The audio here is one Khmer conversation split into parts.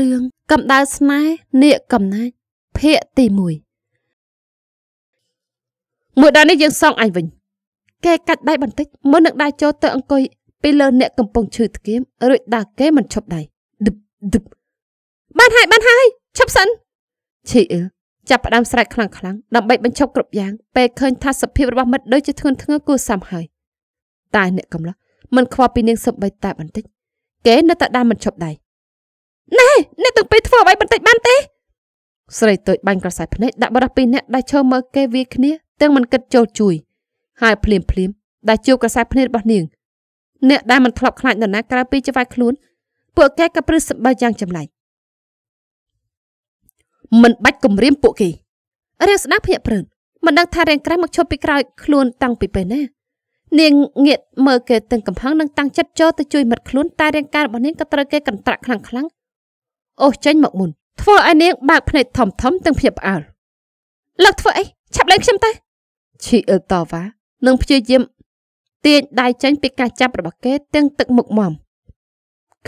រឿងកំដៅស្នេហ៍នាគកំណាចភាគទី1មួយដល់នេះយើងសងអញវិញគេកាច់ដៃបន្តិចមុននឹងដើរចូលទៅ អង្គុយពីលើអ្នកកំពុងឈឺធ្គាមរួចដាស់គេមិនឈប់ដៃឌឹបឌឹបបានហើយបានហើយឈប់សិនឈីអ៊ីលចាប់ផ្ដើមស្រែកខ្លាំងខ្លាំងដើម្បីបញ្ឈប់គ្រប់យ៉ាងពេលឃើញថាសភាពរបស់មិត្តដូចជាធ្ងន់ធ្ងរគួរសាំហើយតែអ្នកកំឡោះមិនខ្វល់ពីនាងសម្បីតែបន្តិចគេនៅតែដើរមិនឈប់ដៃណែអ្នកទាំងពីរធ្វើអ្វីបន្តិចបានទេ ស្រីតូចបាញ់ក្រសែភ្នែកដាក់បរោះពីរអ្នកដែលឈរមើលគេវាគ្នាទាំងមិនគិតចូលជួយ ហើយភ្លាមភ្លាមដែលជួបក្រសែភ្នែករបស់នាងអ្នកដែលមិនធ្លាប់ខ្លាចនរណាក្រៅពីច្វាយខ្លួនពួកគេក៏ព្រឹសសម្បើយ៉ាងចម្លែកមិនបាច់គំរាមពួកគេរាស្ដាភ្ញាក់ព្រើនមិនដឹងថារាងក្រៃមកឈប់ពីក្រោយខ្លួនតាំងពីពេលណានាងងាកមើលគេទាំងកំហឹងនិងតាំងចិត្តចូលទៅជួយមិត្តខ្លួនតែរាងកាយរបស់នាងក៏ត្រូវគេកន្ត្រាក់ខ្លាំងខ្លាំងអូសចេញមកមុនធ្វើឲ្យនាងបើកភ្នែកធំធំទាំងភ្ញាក់ផ្អើលលើកធ្វើអីឆាប់លែងខ្ញុំទៅឈីអ៊ិលតវ៉ានឹងព្យាយាម ទាញដៃចេញពីការចាប់របស់គេទាំងទឹកមុខមម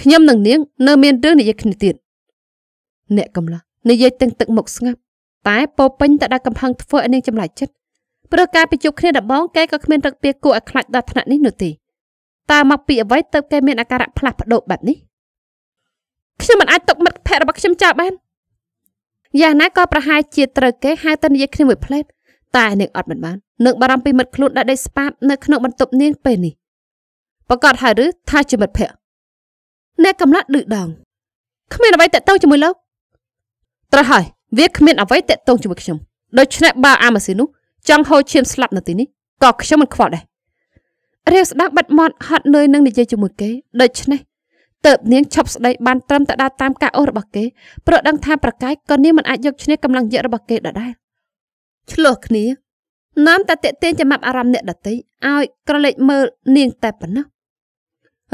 ខ្ញុំនិងនាង នៅ មានរឿងនិយាយគ្នាទៀតអ្នកកំឡោះនិយាយទាំងទឹកមុខស្ងាត់តែពោពេញតែដាក់កំហឹងធ្វើឲ្យនាងចម្លែកចិត្តព្រោះការប្រជុំគ្នាដបងគេក៏គ្មានរឹកពីគួរឲ្យខ្លាចដល់ថ្នាក់នេះនោះទេតើមកពីអ្វីទៅគេមានអាការៈផ្លាស់ប្ដូរបែបនេះខ្ញុំមិនអាចຕົកមិត្តភក្តិរបស់ខ្ញុំចោលបានយ៉ាងណាក៏ប្រហែលជាត្រូវគេហៅទៅនិយាយគ្នាមួយផ្លែតតែនាងអត់មិនបាននាងបារម្ភពីមិត្តខ្លួនដែលដេកស្បាប់នៅក្នុងបន្ទប់នាងពេលនេះប្រកាសហើយឬថាជាមិត្តភក្តិអ្នកកំឡាត់ឌឺដងគ្មានអ្វីតាក់ទងជាមួយលោកត្រូវហើយវាគ្មានអ្វីតាក់ទងជាមួយខ្ញុំដូច្នេះបើអាម៉ាស៊ីនោះចង់ហូរឈាមស្លាប់នៅទីនេះក៏ខ្ញុំមិនខ្វល់ដែររាវស្ដាប់បាត់មាត់ហត់នឿយនឹងនិយាយជាមួយគេដូច្នេះទៅនាងឈប់ស្ដីបានត្រឹមតែដើរតាមការអូសរបស់គេព្រោះដឹងថាប្រកាយក៏នាងមិនអាចយកឈ្នះកម្លាំងយៈរបស់គេដដែលឆ្លោះគ្នា នាំតែតេទៀងចំណាប់អារម្មណ៍អ្នកដតីឲ្យក្រឡេកមើលនាងតែប៉ុណ្ណោះ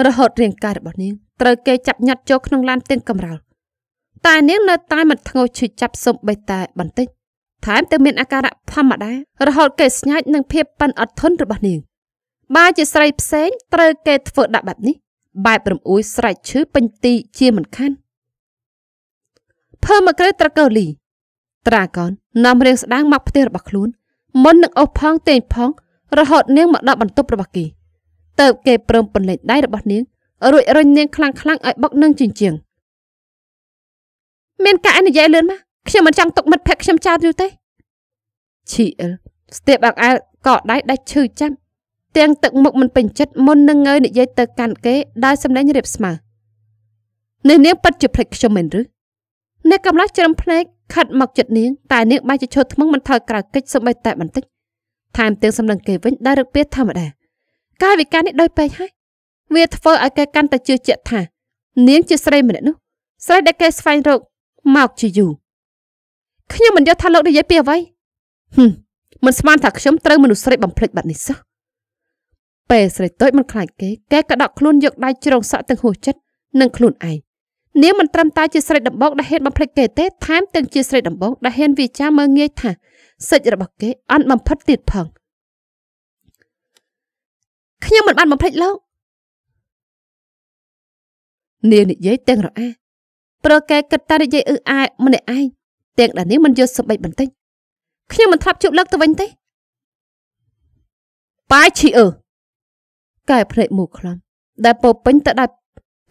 រហូតរាងកាយរបស់នាងត្រូវគេចាប់ញាត់ចូលក្នុងឡានទៀនកំរោលតែនាងនៅតែមិនធ្ងោឈឺចាប់សុំបីតែបន្តិចថែមទាំងមានអាការៈធម្មតារហូតគេស្ញាច់នឹងភាពប៉ិនអត់ធន់របស់នាងបើជាស្រីផ្សេងត្រូវគេធ្វើដាក់បែបនេះបែបរំអួយស្រែកឈឺពេញទីជាមិនខានភើមកគ្រឹះត្រកូលីត្រាកន នាំរឿងស្ដាងមកផ្ទះរបស់ខ្លួនមុននឹងអូសផងទេញផងរហូតនាងមកដល់បន្ទប់របស់គេតើបគេព្រមពន្លិចដៃរបស់នាងរួចរញនាងខ្លាំងខ្លាំងឲ្យបុកនឹងជញ្ជាំងមានការនិយាយលឿនមកខ្ញុំមិនចង់ទុកមិត្តភក្តិខ្ញុំចោលយូរទេឈីអិលស្ទាបអង្អែលក៏ដៃដាច់ឈឺចាំទាំងទឹកមុខមិនពេញចិត្តមុននឹងងើយនិយាយទៅកាន់គេដោយសម្លេងរៀបស្មើនេះនាងពិតជាភ្លេចខ្ញុំមែនឬអ្នកកំឡាជ្រឹមភ្នែកខិតមកចិត្តនាងតែនាងបែរជាឈរថ្មងមិនថយក្រោយកិច្ចសម្បីតែបន្តិចថែមទាំងសម្លឹងគេវិញដែលរឹកពីធម្មតា កាយវិការនេះដោយពេកហើយវាធ្វើឲ្យគេកាន់តែជឿជាក់ថា នាងជាស្រីម្នាក់នោះស្រីដែលគេស្វែងរកមកជាយូរខ្ញុំមិនយល់ថាលោកនិយាយពីអ្វីហឹមមិនស្មានថាខ្ញុំត្រូវមនុស្សស្រីបំភ្លេចបាត់នេះសោះពេលស្រីតូចមិនខ្លាចគេគេក៏ដកខ្លួនយកដៃជ្រងសក់ទាំងហួសចិត្តនិងខ្លួនឯងនាងមិនត្រឹមតែជាស្រីដំបងដែលហ៊ានបំភ្លេចគេទេថែមទាំងជាស្រីដំបងដែលហ៊ានវាចាមើងាយ ថាសិច្ចរបស់គេអន់បំផិតទៀតផងខ្ញុំមិនបានបំភ្លេចលោកនាងនិយាយទាំងរអាប្រកែគិតតែនិយាយអឺអែម្នាក់ឯងទាំងដែលនាងមិនយល់សម្បីបន្តិចខ្ញុំមិនធ្លាប់ជួបលោកទៅវិញទេប៉ែឈីអឺកែភ្នែកមូលខ្លំដែលពោពេញទៅដោយ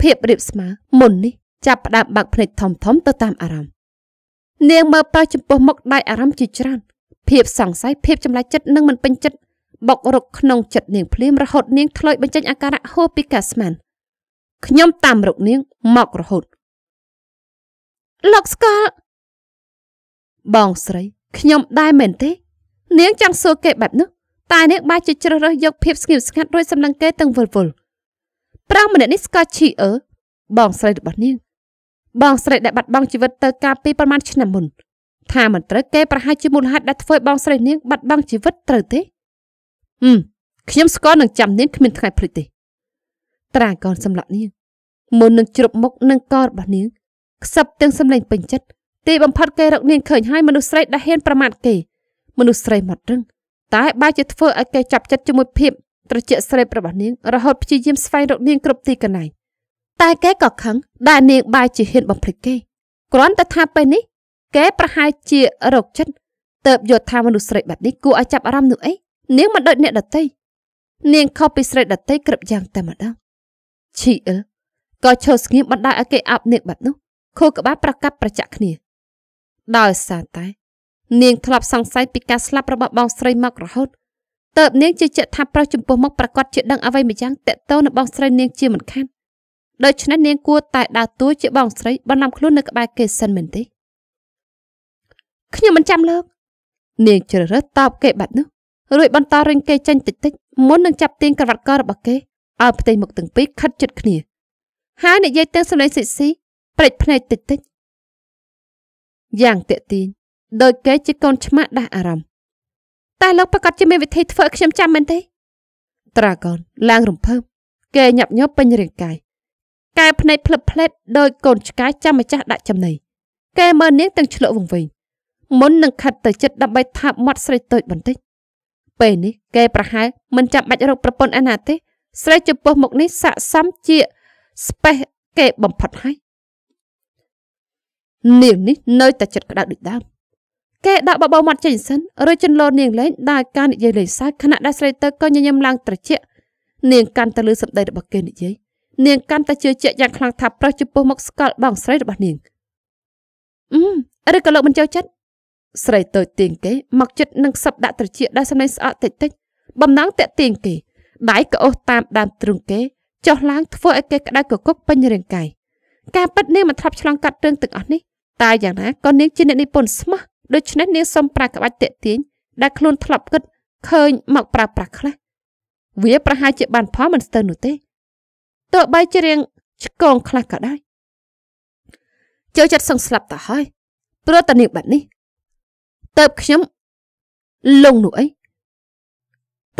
ភាពរាបស្មើមុននេះចាប់ផ្ដើមបាក់ភ្នែកធំធំទៅតាមអារម្មណ៍នាងមើលប្រុសចំពោះមុខដៃអារម្មណ៍ជាច្រើនភាពសង្ស័យភាពចម្លែកចិត្តនិងមិនពេញចិត្តបុករុកក្នុងចិត្តនាងភ្លាមរហូតនាងធ្លោយបញ្ចេញអាការៈហូរពីការស្មានខ្ញុំតាមរុកនាង មករហូតលោកស្គាល់បងស្រីខ្ញុំ ដែរមែនទេ នាងចង់សួរគេបែបនោះតែនាងបានជិះជ្រើសរើសយកភាពស្ងៀមស្ងាត់រួចសម្លឹងគេទាំងវល់វល់ប្រាំម្នាក់នេះស្គាល់ឈីអឺបងស្រីរបស់នាង បងស្រីដែលបាត់បង់ជីវិតទៅកាលពីប្រហែលឆ្នាំមុនថាមិនត្រូវគេប្រហែលជាមូលហេតុដែលធ្វើបងស្រីនាងបាត់បង់ជីវិតត្រូវទេហឹមខ្ញុំស្គាល់នឹងចាំនាងគ្មានថ្ងៃភ្លេចទេត្រាកូនសម្លាក់នាងមុននឹងជ្រប់មុខនឹងករបស់នាងខ្សឹបទាំងសម្លេងពេញចិត្តទីបំផុតគេរកនាងឃើញហើយមនុស្សស្រីដែលហ៊ានប្រមាថគេមនុស្សស្រីຫມត់រឹងតែបែរជាធ្វើឲ្យគេចាប់ចិត្តជាមួយភាពត្រជាក់ស្រេបរបស់នាង រហូតព្យាយាមស្វែងរកនាងគ្រប់ទីកន្លែងតែគេក៏ខឹងដែលនាងបែរជាហ៊ានបំភ្លេចគេគ្រាន់តែថាពេលនេះគេប្រហែលជារកចិត្តទៅយល់ថាមនុស្សស្រីបែបនេះគួរឲ្យចាប់អារម្មណ៍នោះអីនាងមិនដូចអ្នកដតីនាងខុសពីស្រីដតីគ្រប់យ៉ាងតែម្ដងឈីអិលក៏ឈរស្ងៀមបណ្ដាឲ្យគេអាប់នាងបាត់នោះខួរក្បាលប្រកាប់ប្រចាក់គ្នាដោយសារតែនាងធ្លាប់សង្ស័យពីការស្លាប់របស់បងស្រីមករហូតតើបនាងជឿជាក់ថាប្រុសចំពោះមកប្រកាសជាដឹងអ្វីម្យ៉ាងតេតោនឹងបងស្រីនាងជាមិនខានដូច្នេះនាង គួរតែដើរតួជាបងស្រីបន្លំខ្លួននៅក្បែរគេសិនមែនទេខ្ញុំមិនចាំលោកនាងជ្រើសរើសតបគេបាត់នោះរួចបន្តរែងគេចេញតិចតិចមុននឹងចាប់ទាញក្រវ៉ាត់ករបស់គេឲ្យផ្ទៃមុខទាំងពីរខិតជិតគ្នាហើយនិយាយទាំងសំឡេងសិចស៊ីព្រិចភ្នែកតិចតិចយ៉ាងតាក់ទាញដោយគេជាកូនឆ្មាក់ដាស់អារម្មណ៍តែលោកប្រកាសជាមានវិធីធ្វើឲ្យខ្ញុំចាំមែនទេត្រាកូនឡើងរំភើបគេញាប់ញប់ពេញរាងកាយកែភ្នែកភ្លឹបភ្លែតដោយកូនឆ្កែចាំម្ចាស់ដាក់ចំណីគេមើលនាងទាំងឆ្លក់វង្វេងមុននឹងខិតទៅចិត្តដើម្បី ថាបមាត់ស្រីតូចបន្តិចពេលនេះគេប្រហែលមិនចាំបាច់រកប្រពន្ធអាណាទេស្រីចំពោះមុខនេះស័កសមជាស្ប៉េសគេបំផុតហើយនាងនេះនៅតែចិត្តក្តៅដូចដើមគេដាក់បបោមាត់ចេញសិនរួចចន្លោនាងលេងដោយការនិយាយលេងសើចខណៈដែលស្រីទៅក៏ញញឹមឡើងត្រជាក់នាងកាន់តែលើសម្ដីរបស់គេនិយាយនាងកាន់តែជឿជាក់យ៉ាងខ្លាំងថាប្រុសចំពោះមុខស្កល់បងស្រីរបស់នាងអឺឬក៏លោកមិនចូលចិត្តស្រីតូចទៀងគេមកចិត្តនឹងសັບដាក់ត្រជាដែលសម្លេងស្អកតិចតិច បំណងតាក់ទៀងគេដៃក៏អូសតាមដើមទ្រូងគេចុះឡើងធ្វើឲ្យគេក្តៅកគុកពេញរាងកាយការប៉ັດនាងមិនធ្លាប់ឆ្លងកាត់រឿងទឹកអស់នេះតែយ៉ាងណាក៏នាងជាអ្នកនិពន្ធស្មោះដូច្នេះនាងសុំប្រើក្បាច់តាក់ទាញដែលខ្លួនធ្លាប់គិតឃើញមកប្រើប្រាស់ខ្លះ វាប្រហែលជាបានផលមិនស្ទើរនោះទេទោះបីជារៀងឆ្កងខ្លះក៏ដោយចូលចិត្តសឹងស្លាប់តើហើយព្រោះតានាងបាត់នេះតើបខ្ញុំលងនោះអី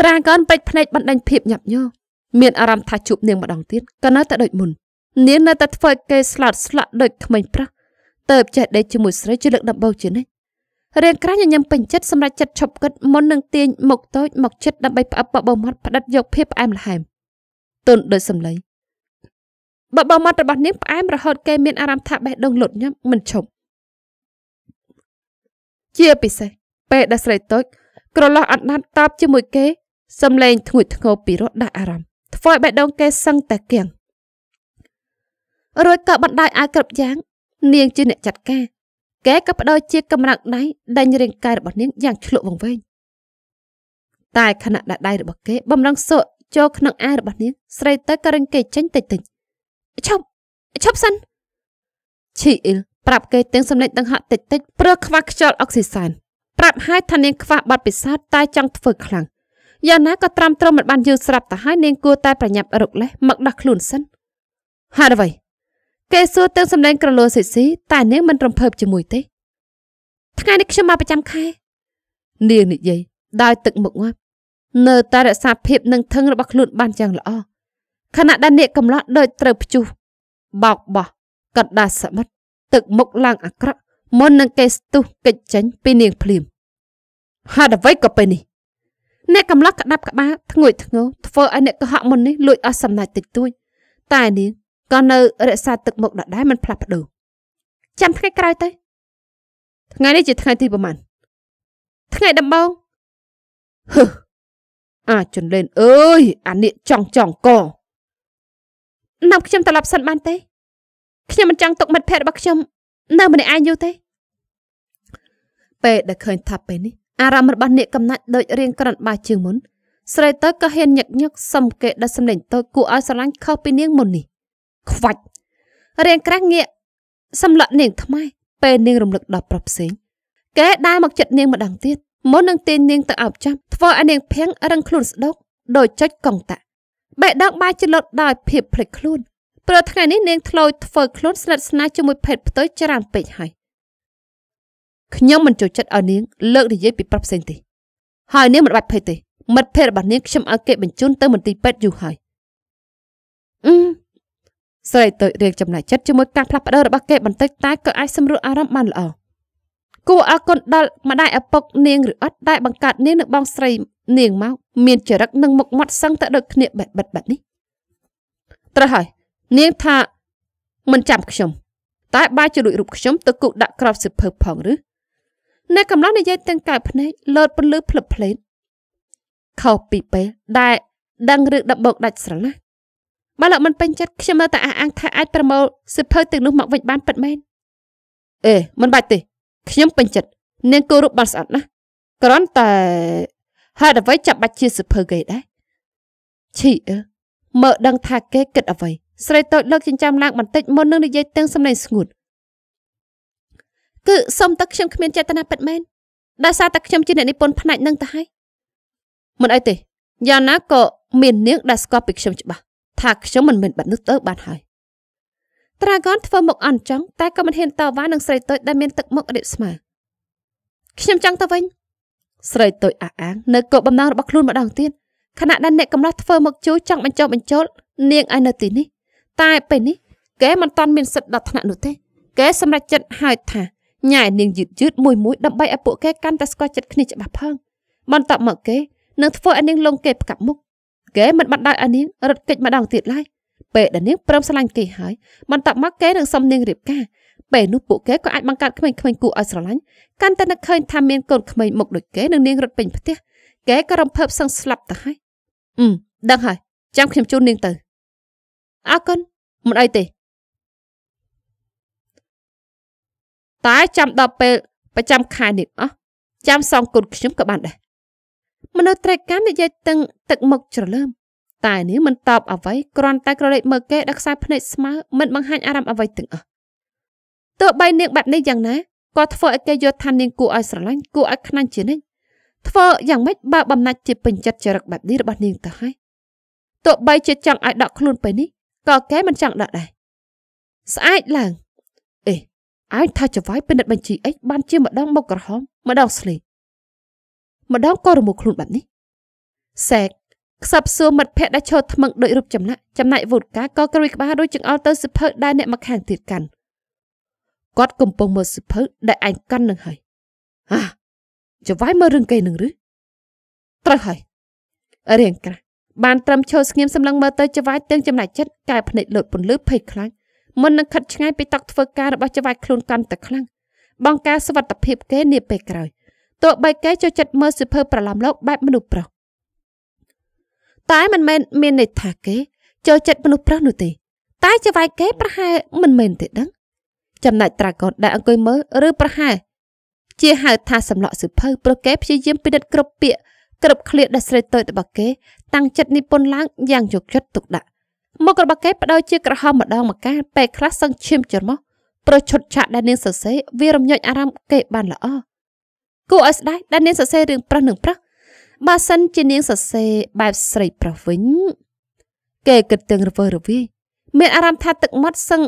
ត្រាកូនពេចភ្នែកបណ្ដាញភាពញាប់ញ័រមានអារម្មណ៍ថាជួបនាងម្ដងទៀតក៏នៅតែដូចមុននាងនៅតែធ្វើគេស្លោតស្លាក់ដូចក្មេងប្រុសតើបចេះដេកជាមួយស្រីជាលើកដំបូងជានេះរៀនក្រាញញឹមពេញចិត្តសម្រាប់ចិត្តឈប់គិតមុននឹងទាញមុខតូចមកចិត្តដើម្បីផ្អឹបបបមាត់ផ្ដិតយកភាពផ្អែមល្ហែមទន់ដោយសម្លេងបបមាត់របស់នាងផ្អែមរហូតគេមានអារម្មណ៍ថាបេះដូងលុតញ៉ាំមិនឈប់ជាពិសេសពេលដែលស្រីតូចក្រឡោះអណ្ដាតតបជាមួយគេសំឡេងធ្ងួចធ្ងរពីរោះដាក់អារម្មណ៍ធ្វើឲ្យបេះដូងគេសឹងតែគៀងរួចក៏បណ្ដាយឲ្យគ្រប់យ៉ាង នាងជាអ្នកចាត់ការគេក៏បដូរជាកម្រាស់ដៃដេញរាងកាយរបស់នាងយ៉ាងឆ្លក់វង្វេងតែខណៈដែលដៃរបស់គេបំរងសក់ចូលក្នុងអារបស់នាងស្រីទៅក៏រឹងគេចេញតិចតិចឈប់ឈប់សិនឈីអ៊ីលប្រាប់គេទាំងសម្លេចដង្ហក់តិចតិចព្រោះខ្វះខ្យល់អុកស៊ីសែនប្រាប់ហើយថានាងខ្វះបាត់ពិសោធន៍តែចង់ធ្វើខ្លាំងយ៉ាងណាក៏ត្រាំត្រមមិនបានយល់ស្រាប់ទៅហើយនាងគួរតែប្រញាប់រកលេះមកដោះខ្លួនសិនហើយអ្វីគេសួរទាំងសម្លេងក្រលោសិចស៊ីតែនាងមិនរំភើបជាមួយទេ ថ្ងៃនេះខ្ញុំមកប្រចាំខែនាងនិយាយដោយទឹកមុខងាប់នៅតែរក្សាភាពនឹងធឹងរបស់ខ្លួនបានយ៉ាងល្អខណៈដែលនាងកំឡោះដូចត្រូវផ្ជុះបោកបោះកត់ដាសមិទ្ធទឹកមុខឡើងអាក្រក់មុននឹងគេស្ទុះកិច្ចចេញពីនាងភ្លាមហេតុអ្វីក៏ពេលនេះអ្នកកំឡោះក្តាប់ក្បាលធ្ងួយធ្ងោធ្វើឲ្យអ្នកកុហកមុននេះលួចអស់សំណាច់តិចតួចតែនាងក៏នៅរក្សាទឹកមុខដដែលមិនផ្លាស់ប្ដូរចាំថ្ងៃក្រោយទៅថ្ងៃនេះជាថ្ងៃទីប្រហែលថ្ងៃដំបូងហឺអាចជន់លេនអើយអានេះចង់ចង់កណាប់ខ្ញុំត្រឡប់សិនបានទេ ខ្ញុំមិនចង់ទុកមិត្តភ័ក្តិរបស់ខ្ញុំនៅម្នាក់ឯងយូរទេពេលដែលឃើញថាពេលនេះអារម្មណ៍របស់អ្នកកំណាច់ដូចរៀងក្រិនបាជាងមុនស្រីទៅក៏ហ៊ានញឹកញឹកសំកេតដល់សម្លេងតូចគួរឲ្យស្រឡាញ់ខុសពីនាងមុននេះខ្វាច់រៀងក្រាស់ងាកសម្លក់នាងថ្មពេលនាងរំលឹកដល់ប្រុសផ្សេងគេដើរមកចិត្តនាងម្ដងទៀតមុននឹងទាញនាងទៅអោបចាប់ធ្វើឲ្យនាងភាំងរឹងខ្លួនស្ដុកដោយចុចកង់តាក់បេះដូងបាយចលត់ដោយភាពភ្លេចខ្លួនព្រោះថ្ងៃនេះនាងធ្លោយធ្វើខ្លួនស្និទ្ធស្នាលជាមួយភេទផ្ទុយច្រើនពេកហើយខ្ញុំមិនចូលចិត្តឲ្យនាង លើកនិយាយពីប្រុសផ្សេងទេហើយនាងមិនបាច់ភ័យទេមិត្តភ័ក្តិរបស់នាងខ្ញុំឲ្យគេបញ្ជូនទៅមន្ទីរពេទ្យយូរហើយស្រីតូចរៀងចំណាយចិត្តជាមួយការផ្លាស់ប្ដូររបស់គេបន្តិចតែក៏អាចសម្រួលអារម្មណ៍បានល្អគួរអរគុណដល់ម្ដាយឪពុកនាងឬអត់ដែលបង្កើតនាងនិងបងស្រី នាងមកមានចរិតនិងមុខមាត់សឹងតែដូចគ្នាបែបបែបនេះត្រូវហើយនាងថា មិនចាំខ្ញុំ តែ បាយជួយរូបខ្ញុំទៅគូដាក់ក្របសិភើផងឬអ្នកកំឡោះនិយាយទាំងកើភ្នែកលោតពន្លឺភ្លឹបភ្លេតខុសពីពេលដែលដឹងរឿងដបោកដាច់ស្រឡះបើលោកមិនពេញចិត្តខ្ញុំនៅតែអះអាងថាអាចប្រមូលសិភើទាំងនោះមកវិញបានពិតមែនអេមិនបាច់ទេ ខ្ញុំពេញចិត្តនាងគូរូបបានស្អត់ណាស់គ្រាន់តែហេតុអ្វីចាប់បាច់ជាសិភើគេដែរឈីអឺមើលដឹងថាគេគិតអ្វីស្រីតូចលើកចិញ្ចាំឡើងបន្តិចមុននឹងនិយាយទាំងសំឡេងស្ងួតគឺសុំតែខ្ញុំគ្មានចេតនាពិតមែនដោយសារតែខ្ញុំជាអ្នកនិពន្ធផ្នែកនឹងទៅហើយមិនអីទេយ៉ាងណាក៏មាននាងដែលស្គាល់ពីខ្ញុំច្បាស់ថាខ្ញុំមិនមែនបែបនោះទៅបានហើយត្រាហ្គនធ្វើមុខអន់ចង់តែក៏មិនហ៊ានតវ៉ានឹងស្រីតូចដែលមានទឹកមុខរាបស្មើខ្ញុំចង់ទៅវិញស្រីតូចអះអាងនៅគោបំណងរបស់ខ្លួនម្ដងទៀតខណៈដែលអ្នកកំឡោះធ្វើមកជួយចង់បញ្ចុះបញ្ចូលនាងឲ្យនៅទីនេះតែពេលនេះគេមិនតាន់មានសិទ្ធិដល់ថ្នាក់នោះទេគេសម្រេចចិត្តហើយថាញ៉ែនាងយឺតយឺតមួយមួយដើម្បីឲ្យពួកគេកាន់តែស្គាល់ចិត្តគ្នាច្បាស់ផងបន្ទាប់មកគេនឹងធ្វើឲ្យនាងលងគេផ្កាប់មុខគេមិនបានដាច់ឲ្យនាងរត់គេចម្ដងទៀតឡើយពេលដែលនាងព្រមស្រឡាញ់គេហើយបន្តមកគេនឹងសុំនាងរៀបការពេលនោះពួកគេក៏អាចបង្កើតក្មេងៗគួរឲ្យស្រឡាញ់កាន់តែនឹកឃើញថាមានកូនក្មេងមុខដូចគេនឹងនាងរត់ពេញផ្ទះគេក៏រំភើបសឹងស្លាប់ទៅហើយអឺដឹងហើយចាំខ្ញុំជូននាងទៅអរគុណមិនអីទេតែចាំដល់ពេល ប្រចាំខែនេះអោះចាំសងគុណខ្ញុំក៏បានដែរមនុស្សត្រីកម្មនិយាយទាំងទឹកមុខច្រឡំតែនេះមិនតប អ្វីគ្រាន់តែក្រឡេកមើលគេដល់ខ្សែភ្នែកស្មើមិនបង្ហាញអារម្មណ៍អ្វីទាំងអស់ទោះបីនាងបែបនេះយ៉ាងណាក៏ធ្វើឲ្យគេយល់ថានាងគួរឲ្យស្រឡាញ់គួរឲ្យខ្នាញ់ជានិច្ចធ្វើយ៉ាងម៉េចបើបំណាច់ជាពេញចិត្តចរិតបែបនេះរបស់នាងទៅហើយទោះបីជាចង់ឲ្យដកខ្លួនពេលនេះក៏គេមិនចង់ដកដែរស្អាតឡើងអេអញថាចវាយពិនិត្យបញ្ជីអិចបានជាម្ដងមុខក្រហមម្ដងស្លេកម្ដងក៏រមួលខ្លួនបែបនេះសែកខ្សឹបសួរមិត្តភ័ក្តិដែលឈរថ្មឹងដូចរូបចំណាក់ចំណែកវូដកាក៏ក្រួយក្បាលដូចចង្អុលទៅសិភៅដែលអ្នកមកខាងទៀតកាន់គាត់កំពុងមើលសិភៅដែលឯងកាន់នឹងហើយហាចង្វាយមើលរឿងគេនឹងឬ ត្រូវហើយរៀងក្រាស់បានត្រឹមឈរស្ងៀមសម្លឹងមើលទៅចង្វាយទាំងចំណាច់ចិត្តកែភ្នែកលូតពន្លឺភ័យខ្លាចមុននឹងខិតឆ្ងាយពីតក់ធ្វើការរបស់ចង្វាយខ្លួនកាន់តែខ្លាំងបងការសវត្ថភាពគេនាពេលក្រោយ។ទោះបីគេចូលចិត្តមើលសិភើប្រឡំលោកបែបមនុស្សប្រុសតែមិនមែនមានន័យថាគេចូលចិត្តមនុស្សប្រុសនោះទេ តែចវាយគេប្រហែលមិនមែនទេដឹង ចំណែកត្រាកូនដែលអង្គុយមើលឬប្រហែលជាហៅថាសំឡក់សិភើប្រកេព្យាយាមពិនិត្យគ្រប់ពាក្យគ្រប់ឃ្លាដ៏ស្រីតូចរបស់គេតាំងចិត្តនិពន្ធឡើងយ៉ាងយកចិត្តទុកដាក់មុខរបស់គេបដូរជាក្រហមម្ដងម្កាលពេលខ្លះសឹងឈាមច្រមុះប្រឈុតឆាកដែលនាងសរសេរវារំញោចអារម្មណ៍គេបានល្អគួរឲ្យស្ដាយដែលនាងសរសេររឿងប្រុសនឹងប្រុសបើសិនជានាងសរសេរបែបស្រីប្រុសវិញគេគិតទាំងរវើរវាយមានអារម្មណ៍ថាទឹកមាត់សឹង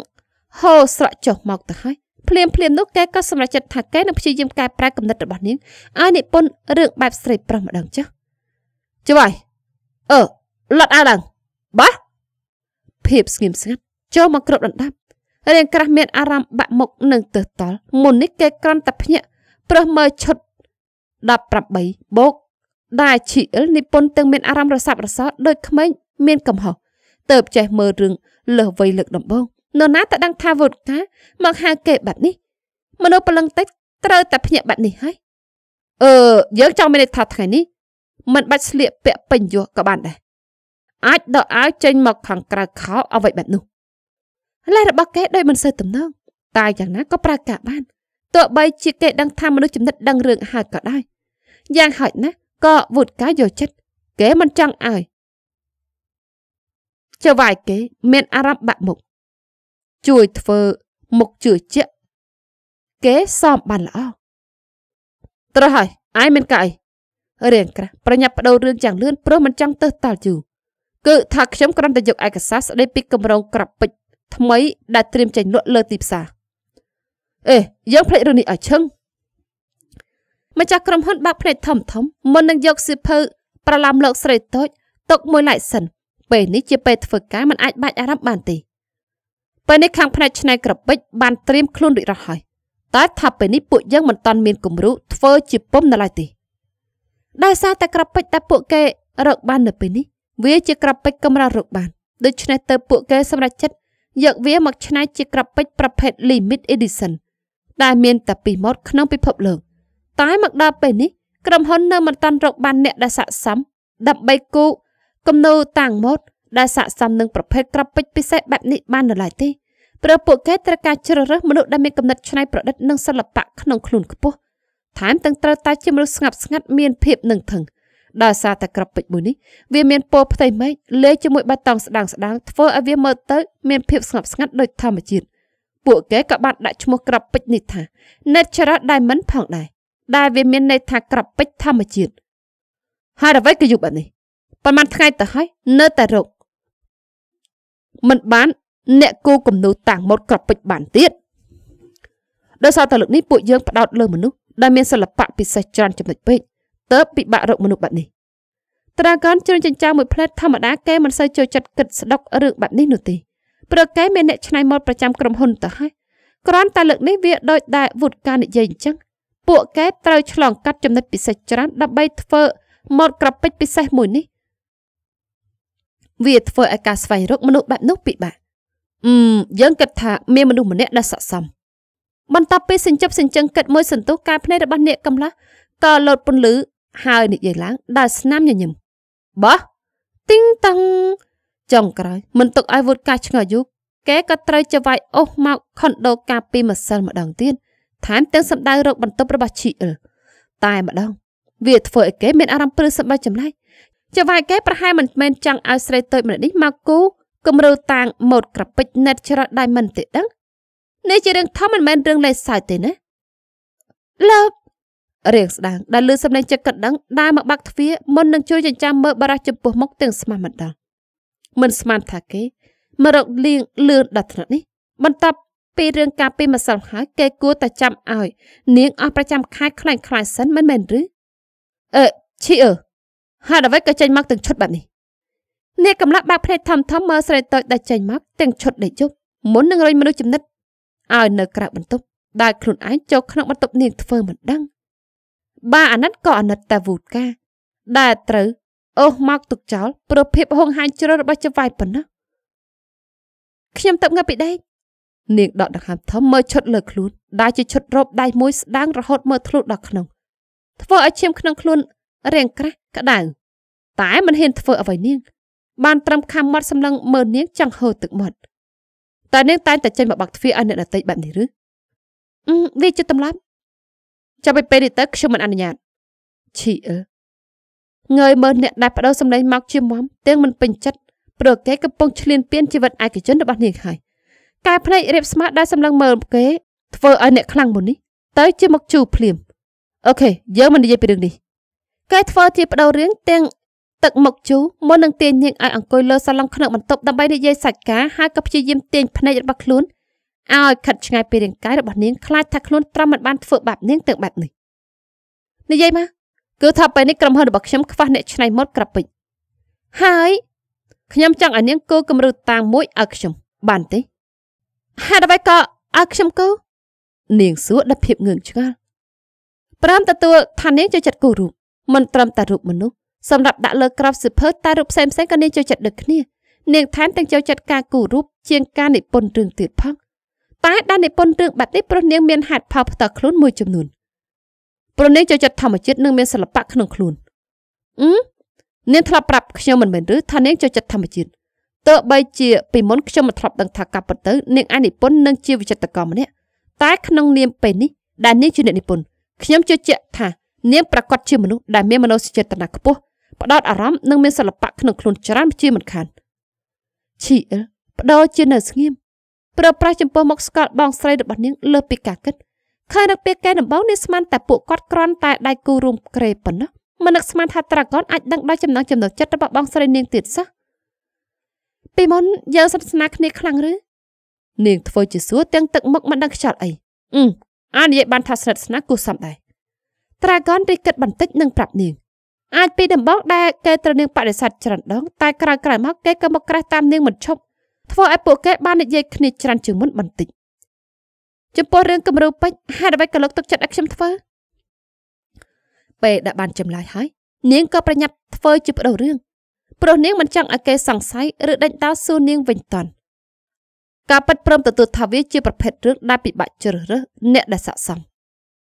ហូរស្រក់ចុះមកទៅហើយភ្លាមភ្លាមនោះគេក៏សម្រេចចិត្តថាគេនឹងព្យាយាមកែប្រែគំនិតរបស់នាងឲ្យនិពន្ធរឿងបែបស្រីប្រុសម្ដងចុះជួយអឺលត់អាឡើងបាទភាពស្ងៀមស្ងាត់ចូលមកគ្រប់ដណ្ដាប់រាងក្រាស់មានអារម្មណ៍បាក់មុខនិងទើសតល់មុននេះគេក្រំតែភ្ញាក់ព្រោះមើលឈុត18បូកដាជីអិលនិពន្ធទាំងមានអារម្មណ៍រសាប់រសោដូចក្មេងមានកំហុសទៅចេះមើលរឿងលើសវ័យលើកដំបងនរណាតដឹងថាវុតកាមកហៅគេបែបនេះ មនុស្សប្រលឹងតិចត្រូវតែភ្ញាក់បែបនេះហើយអឺយើងចង់មានន័យថាថ្ងៃនេះមិនបាច់ស្លៀកពាក់ពេញយសក៏បានដែរអាចដកអាវចេញមកខាងក្រៅខោអ្វីបែបនោះលេះរបស់គេដូចមិនសូវទំនងតែយ៉ាងណាក៏ប្រើការបានទោះបីជាគេដឹងថាមនុស្សចំណិតដឹងរឿងហើយក៏ដោយយ៉ាងហោចណាស់ក៏វុតកាយកចិត្តគេមិនចង់ឲ្យចៅវាយគេមាន អារម្មណ៍បាក់មុខជួយធ្វើមុខជឿជាក់គេសមបានល្អត្រូវហើយអាយមានកាយរៀងក្រាស់ប្រញាប់បដូររឿងយ៉ាងលឿនព្រោះមិនចង់ទៅតាល់យូរគឺថាខ្ញុំគ្រាន់តែយកឯកសារស្ដីពីគម្រោងក្របពេជ្រថ្មីដែលត្រៀមចេញលក់លើទីផ្សារអេយើងភ្លេចរឿងនេះឲ្យឈឹងម្ចាស់ក្រុមហ៊ុនបាក់ភ្នែកធំធំមុននឹងយកសិភៅប្រឡំលោកស្រីតូចទុកមួយឡែកសិនពេលនេះជាពេលធ្វើការមិនអាចបាច់អារម្មណ៍បានទេពេលនេះខាងផ្នែកឆ្នៃក្រពេចបានត្រៀមខ្លួនរួចរាល់ហើយតែថាពេលនេះពួកយើងមិនតាន់មានគំរូធ្វើជាពុំនៅឡើយទេដោយសារតែក្រពេចតែពួកគេរកបាននៅពេលនេះវាជាក្រពេចកម្រារកបានដូច្នេះទៅពួកគេសម្រេចចិត្តយកវាមកឆ្នៃជាក្រពេចប្រភេទ Limit Edition ដែលមានតែពីរម៉ូតក្នុងពិភពលោក។តែមកដល់ពេលនេះក្រុមហ៊ុននៅមិនទាន់រកបាន អ្នកដែលស័ក្តិសមដើម្បីគូគំនូរតាំងម៉ូដដែលស័ក្តិសមនឹងប្រភេទក្របពេជ្រពិសេសបែបនេះបាននៅឡើយទេព្រោះពួកគេត្រូវការជ្រើសរើសមនុស្សដែលមានគំនិតច្នៃប្រឌិតនិងសិល្បៈក្នុងខ្លួនខ្ពស់ថែមទាំងត្រូវតែជាមនុស្សស្ងប់ស្ងាត់មានភាពនឹងធឹងដោយសារតែក្របពេជ្រមួយនេះវាមានពណ៌ផ្ទៃមេឃលាយជាមួយបៃតងស្ដាងស្ដាងធ្វើឲ្យវាមើលទៅមានភាពស្ងប់ស្ងាត់ដោយធម្មជាតិពួកគេក៏បានដាក់ឈ្មោះក្របពេជ្រនេះថា Natural Diamond ផងដែរដែលវាមានន័យថាក្រពេចធម្មជាតិហើយអ្វីក៏យប់បែបនេះប៉ុន្មានថ្ងៃទៅហើយនៅតែរកមិនបាន អ្នកគូគំនូតាំងម៉ូដក្រពេចបានទៀតដោយសារតែលើកនេះពួកយើងផ្ដោតលើមនុស្សដែលមានសិល្បៈពិសេសច្រើនចំណុចពេកតើពិបាករកមនុស្សបែបនេះត្រាកនជ្រុញចិញ្ចើមមួយផ្លែតធម្មតាគេមិនសូវចូលចិត្តគិតស្ដុករឿងបែបនេះនោះទេព្រោះគេមានអ្នកឆ្នៃម៉ូដប្រចាំក្រុមហ៊ុនទៅហើយគ្រាន់តែលើកនេះវាដូចដែលវុតការនិយាយអញ្ចឹងពួកគេត្រូវឆ្លងកាត់ចំណុចពិសេសច្រើនដើម្បីធ្វើម៉ូតក្រពេចពិសេសមួយនេះវាធ្វើឲ្យការស្វែងរកមនុស្សបែបនោះពិបាកអឺយើងគិតថាមានមនុស្សម្នាក់ដែលស័ក្តិសមបន្ទាប់ពីសញ្ជប់សញ្ជឹងគិតមួយសន្ទុះការភ្នែករបស់អ្នកកំឡោះក៏លោតពន្លឺហើយនិយាយឡើងដល់ស្នាមញញឹមបោះទីងតឹងចុងក្រោយមិនទុកឲ្យវុតកាឆ្ងល់យូរគេក៏ត្រូវចវាយអុសមកខុនដូ កាពីម្សិលម្ដងទៀតថែមទាំងសម្ដៅរកបន្ទប់របស់ជីអិលតែម្ដងវាធ្វើឲ្យគេមានអារម្មណ៍ព្រឺសប្បាយចម្លែកចង្វាយគេប្រហែលមិនមែនចង់ឲ្យស្រីតូចម្នាក់នេះមកគូគំរូតាងម៉ូតក្រពេចណិតច្រត់ដៃមិនទេដឹងនេះជារឿងធំមិនមែនរឿងលេសសើចទេណាលោករៀងស្ដាងដែលលឺសំឡេងចិត្តកត់ដឹងដើរមកបាក់ទ្វារមុននឹងជួយចិញ្ចាំមើលបារះចំពោះមុខទាំងស្មះមិនដល់មិនស្មានថាគេមករកលៀងលឿនដល់ថ្នាក់នេះបន្ទាប់ពីរឿងការពីម្សិលហើយគេគួរតែចាំឲ្យ នាងអស់ប្រចាំខែខ្លាំងខ្លាយសិនមិនមែនឬអឺឈីអឺហើយអ្វីក៏ចេញមកទាំងឈុតបែបនេះអ្នកកំឡាក់បាក់ភ្នែកធំធំមើលស្រីតូចដែលចេញមកទាំងឈុតដេកយប់មុននឹងរុញមនុស្សចំណិតឲ្យនៅក្រៅបន្ទប់ដែលខ្លួនឯងចូលក្នុងបន្ទប់នាងធ្វើមិនដឹងបាអាណិតក៏អាណិតតាវូតកាដែលត្រូវអូសមកទុកចោលព្រោះភាពហងហាញជ្រុលរបស់ចវាយប៉ុណ្ណោះខ្ញុំទៅងើបពីដេកនាងដកដង្ហើមធំមើលឈុតលើខ្លួនដែលជាឈុតរ៉ូបដៃមួយស្ដាងរហូតមើលធ្លុះដល់ក្នុង ធ្វើឲ្យឈាមក្នុងខ្លួនរាងក្រាស់ក្តៅតែមិនហ៊ានធ្វើអ្វីនាង បានត្រឹមខំមាត់សម្លឹងមើលនាងចង់ហូរទឹកមាត់តែនាងតែងតែចេញមកបាក់ទ្វារឲ្យអ្នកដតីបែបនេះឬអឺវាជាតម្លាប់ចាប់ពីពេលនេះតើខ្ញុំមិនអនុញ្ញាតឈីអឺងើយមើលអ្នកដែលបដូរសម្លេងមកជាមុំទាំងមិនពេញចិត្តព្រោះគេកំពុងឈ្លានពានជីវិតឯកជនរបស់នាងហើយកែភ្នែករៀបស្មារតីសម្លឹងមើលគេធ្វើឲ្យអ្នកខ្លាំងមុននេះទៅ ជាមកជូរភ្លាមអូខេយើងមិននិយាយពីរឿងនេះគេធ្វើជាបដូររឿងទាំងទឹកមកជូរមុននឹងទាញនាងឲ្យអង្គុយលើសាឡុងក្នុងបន្ទប់ដើម្បីនិយាយសាច់ការហើយក៏ព្យាយាមទាញភ្នែករបស់ខ្លួនឲ្យខិតឆ្ងាយពីរាងកាយរបស់នាងខ្លាចថាខ្លួនត្រឹមមិនបានធ្វើបាបនាងទាំងបែបនេះនិយាយមកគឺថាពេលនេះក្រុមហ៊ុនរបស់ខ្ញុំខ្វះអ្នកឆ្នៃម៉ូដក្រាហ្វិកហើយខ្ញុំចង់ឲ្យនាងគូគំរូតាំងមួយឲ្យខ្ញុំបានទេហេតុអ្វីក៏ឲ្យខ្ញុំគូនាងសួរដោយភាពងឿងឆ្ងល់ប្រាំទទួលថានាងចូលចិត្តគូរូបមិនត្រឹមតែរូបមនុស្សសម្រាប់ដាក់លើក្របសិភើតែរូបផ្សេងផ្សេងក៏នាងចូលចិត្តដូចគ្នានាងថែមទាំងចូលចិត្តការគូរូបជាងការនិពន្ធរឿងទៀតផងតែដែលនិពន្ធរឿងបែបនេះព្រោះនាងមានហេតុផលផ្ទាល់ខ្លួនមួយចំនួនព្រោះនាងចូលចិត្តធម្មជាតិនិងមានសិល្បៈក្នុងខ្លួនអឺនាងធ្លាប់ប្រាប់ខ្ញុំមិនមែនឬថានាងចូលចិត្តធម្មជាតិទោះបីជា ពីមុនខ្ញុំមិនធ្លាប់ដឹងថាកាប់ពិតទៅនាងអាចនិពន្ធនឹងជាវិចិត្រករម្នាក់តែក្នុងនាមពេលនេះដែលនាងជាអ្នកនិពន្ធខ្ញុំជឿជាក់ថា នាងប្រកាសជាមនុស្សដែលមានមនោសញ្ចេតនាខ្ពស់ផ្ដោតអារម្មណ៍និងមានសិល្បៈក្នុងខ្លួនច្រើនជាមិនខានឈីអិលបដោជានៅស្ងៀមប្រើប្រាស់ចំពោះមុខស្កល់បងស្រីរបស់នាងលើសពីការគិតឃើញនៅពេលកែដំបងនាងស្មានតែពួកគាត់ក្រន់តែដៃគូរួមក្រេប៉ុណ្ណោះមិននឹកស្មានថាត្រាកុនអាចដឹងដល់ចំណងចំណុចចិត្តរបស់បងស្រីនាងទៀតសោះពីមុនយើងសាសនាគ្នាខ្លាំងឬនាងធ្វើជាសួរទាំងទឹកមុខមិនដឹងខ្យល់អីអឺអានិយាយបានថាស្និទ្ធស្នាគូសំដែរត្រាកនរីគិតបន្តិចនឹងប្រាប់នាង អាចពីដំបូងដែលគេត្រូវនាងបដិសេធច្រើនដង តែក្រោយក្រោយមកគេក៏មកក្រេះតាមនាងមិនឈប់ធ្វើឲ្យពួកគេបាននិយាយគ្នាច្រើនជាងមុនបន្តិចចំពោះរឿងគំរូពេជ្រហេតុអ្វីក៏លោកទឹកចិត្តឲ្យខ្ញុំធ្វើពេលដែលបានចម្លើយហើយនាងក៏ប្រញាប់ធ្វើជាបដូររឿងព្រោះនាងមិនចង់ឲ្យគេសង្ស័យឬដេញដោលសួរនាងវិញតន់ការប៉ັດព្រមទទួលថាវាជាប្រភេទរឿងដែលពិបាកជ្រើសរើសអ្នកដែលស័ក្តិសម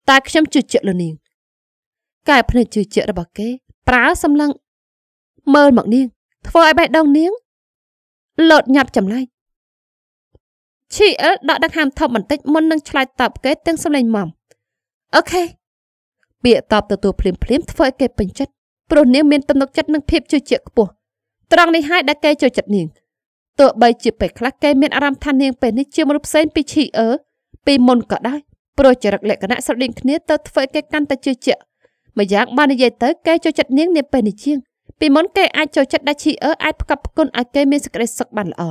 តែ ខ្ញុំជឿជាក់លើនាងកែភ្នែកជឿជាក់របស់គេ ប្រើសម្លឹងមើលមកនាងធ្វើឲ្យបេះដូងនាងលោតញាប់ចម្លែកឈីអិលដកដង្ហើមធំបន្តិចមុននឹង ឆ្លើយតបគេទាំងសម្លេងម៉មអូខេពាក្យតបទទួលភ្លាមភ្លាមធ្វើឲ្យគេពេញចិត្តព្រោះនាងមានទំនុកចិត្តនិងភាពជឿជាក់ខ្ពស់ត្រង់នេះហើយដែលគេចូលចិត្តនាងទោះបីជាពេលខ្លះគេមានអារម្មណ៍ថានាងពេលនេះជាមនុស្សផ្សេងពីឈីអឺពីមុនក៏ដោយព្រោះចរិតលក្ខណៈស្រដៀងគ្នាទៅធ្វើឲ្យគេកាន់តែជឿជាក់ម្យ៉ាងបាននិយាយទៅគេចូលចិត្តនាងនាពេលនេះជាងពីមុនគេអាចចូលចិត្តដែលឈីអឺអាចផ្កាប់ផ្គុនឲ្យគេមានសេចក្តីសុខបានល្អ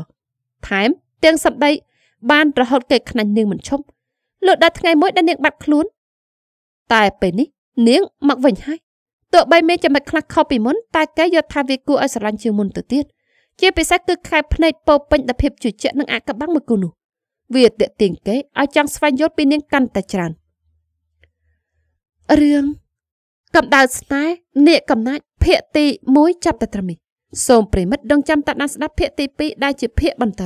ថែម ទាំងសម្ដីបានរហូតគេខ្នាញ់នាងមិនឈប់លោកដល់ថ្ងៃមួយដែលនាង បាត់ខ្លួន តែពេលនេះ នាងមកវិញហើយទោះបីមានចំណុចខ្លះខុសពីមុនតែគេយល់ថាវាគួរឲ្យស្រឡាញ់ជាងមុនទៅទៀតជាពិសេសគឺខែភ្នែកពោពេញដោយភាពជឿជាក់និងអាក់កបាំងមួយគូនោះវាតេទៀងគេឲ្យចង់ស្វែងយល់ពីនាងកាន់តែច្រើនរឿងកម្ដៅស្នេហ៍នាគកំណាច់ភាគទី1ចាប់តែត្រឹមនេះសូមប្រិមិត្តដងចាំតាក់ដានស្ដាប់ភាគទី2ដែលជាភាគបន្ត